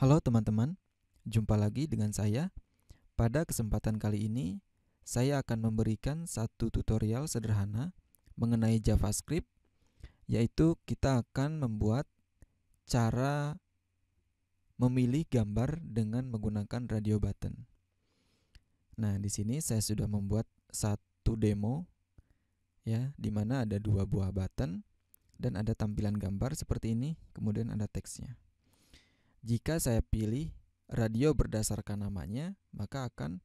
Halo teman-teman, jumpa lagi dengan saya. Pada kesempatan kali ini, saya akan memberikan satu tutorial sederhana mengenai JavaScript, yaitu kita akan membuat cara memilih gambar dengan menggunakan radio button. Nah, di sini saya sudah membuat satu demo ya, di mana ada dua buah button dan ada tampilan gambar seperti ini, kemudian ada teksnya. Jika saya pilih radio berdasarkan namanya, maka akan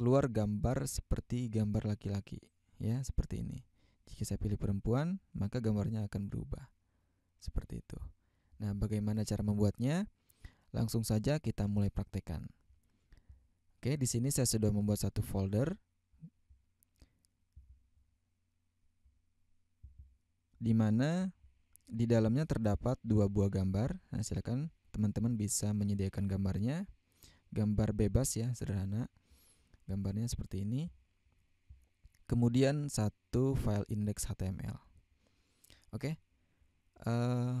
keluar gambar seperti gambar laki-laki, ya, seperti ini. Jika saya pilih perempuan, maka gambarnya akan berubah. Seperti itu. Nah, bagaimana cara membuatnya? Langsung saja kita mulai praktekkan. Oke, di sini saya sudah membuat satu folder di mana di dalamnya terdapat dua buah gambar. Nah, silakan teman-teman bisa menyediakan gambarnya. Gambar bebas ya, sederhana. Gambarnya seperti ini. Kemudian satu file index HTML. Oke. Okay. Uh, eh,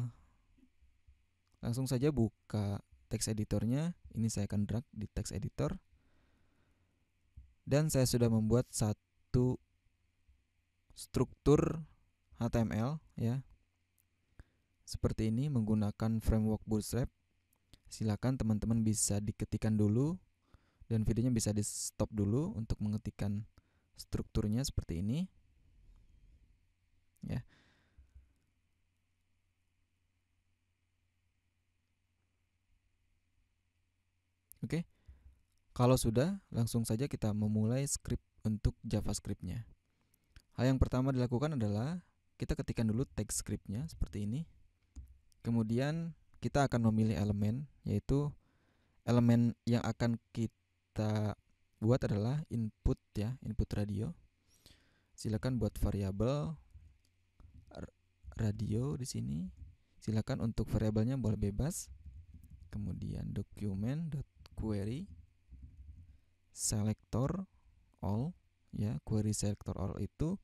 langsung saja buka text editornya. Ini saya akan drag di text editor. Dan saya sudah membuat satu struktur HTML ya seperti ini menggunakan framework Bootstrap. Silakan teman-teman bisa diketikkan dulu dan videonya bisa di stop dulu untuk mengetikkan strukturnya seperti ini. Ya. Oke. Kalau sudah, langsung saja kita memulai script untuk JavaScript-nya. Hal yang pertama dilakukan adalah kita ketikkan dulu tag scriptnya seperti ini. Kemudian kita akan memilih elemen yaitu elemen yang akan kita buat adalah input ya, input radio. Silakan buat variabel radio di sini. Silakan untuk variabelnya boleh bebas. Kemudian document.query selector all ya, query selector all itu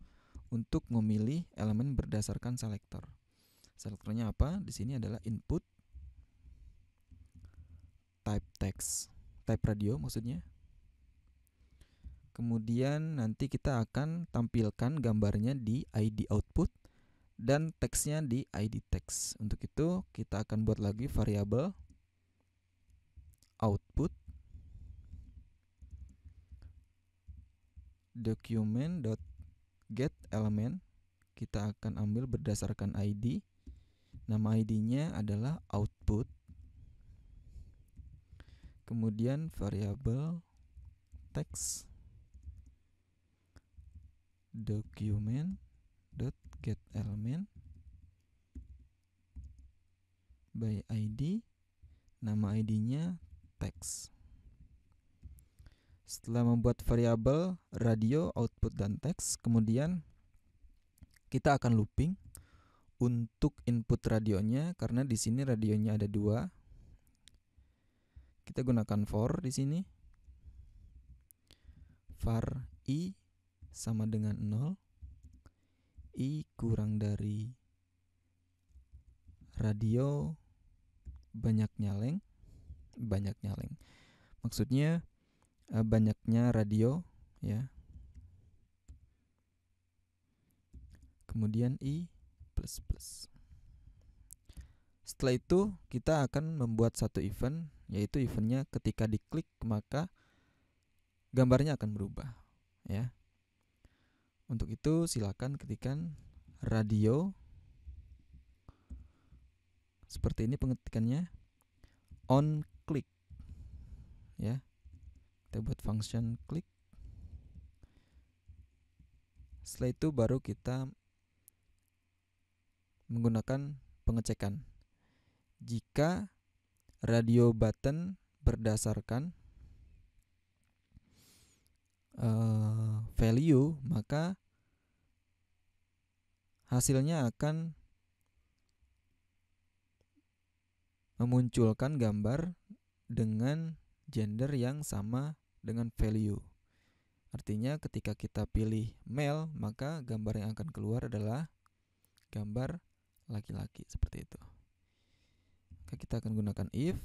untuk memilih elemen berdasarkan selector. Selektornya apa? Di sini adalah input type text, type radio maksudnya. Kemudian nanti kita akan tampilkan gambarnya di ID output dan teksnya di ID text. Untuk itu kita akan buat lagi variabel output Get element kita akan ambil berdasarkan ID Nama ID-nya adalah output. Kemudian variabel text document dot get element by id nama id-nya text setelah membuat variabel radio output dan text kemudian kita akan looping untuk input radionya karena di sini radionya ada dua kita gunakan for di sini var i sama dengan 0 i kurang dari radio banyak nyaleng banyak nyaleng maksudnya eh, banyaknya radio ya kemudian i plus plus. Setelah itu kita akan membuat satu event yaitu eventnya ketika diklik maka gambarnya akan berubah ya. Untuk itu silakan ketikkan radio seperti ini pengetikannya on click ya kita buat function click setelah itu baru kita menggunakan pengecekan. Jika radio button berdasarkan uh, value, maka hasilnya akan memunculkan gambar dengan gender yang sama dengan value. Artinya ketika kita pilih male, maka gambar yang akan keluar adalah gambar laki-laki seperti itu. Oke, kita akan gunakan if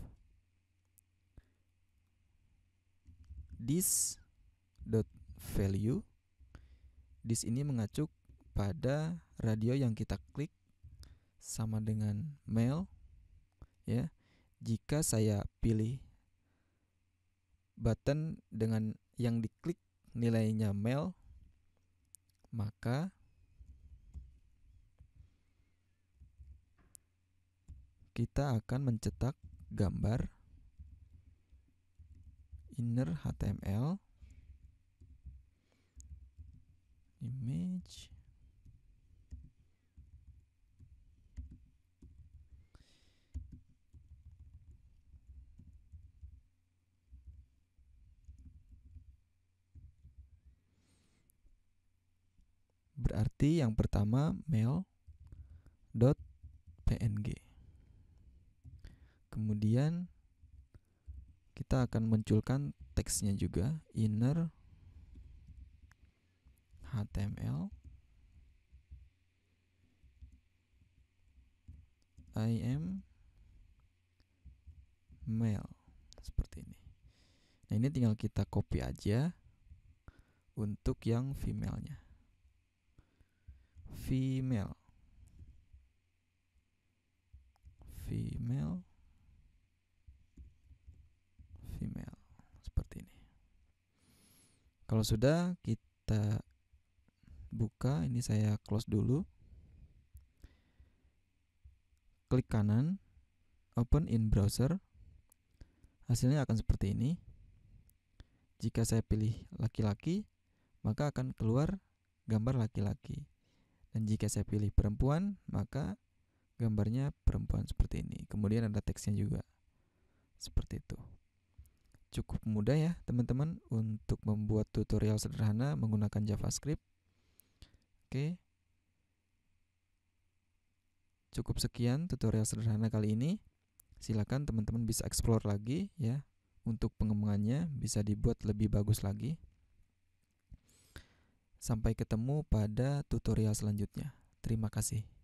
this dot value this ini mengacu pada radio yang kita klik sama dengan mail ya jika saya pilih button dengan yang diklik nilainya mail maka kita akan mencetak gambar inner HTML image berarti yang pertama mail.png kemudian kita akan munculkan teksnya juga inner HTML I am mail seperti ini. Nah, ini tinggal kita copy aja untuk yang female-nya. Female. Female female seperti ini. Kalau sudah kita buka, ini saya close dulu. Klik kanan, open in browser. Hasilnya akan seperti ini. Jika saya pilih laki-laki, maka akan keluar gambar laki-laki. Dan jika saya pilih perempuan, maka gambarnya perempuan seperti ini. Kemudian ada teksnya juga. Seperti itu cukup mudah ya teman-teman untuk membuat tutorial sederhana menggunakan JavaScript. Oke. Cukup sekian tutorial sederhana kali ini. Silakan teman-teman bisa explore lagi ya untuk pengembangannya bisa dibuat lebih bagus lagi. Sampai ketemu pada tutorial selanjutnya. Terima kasih.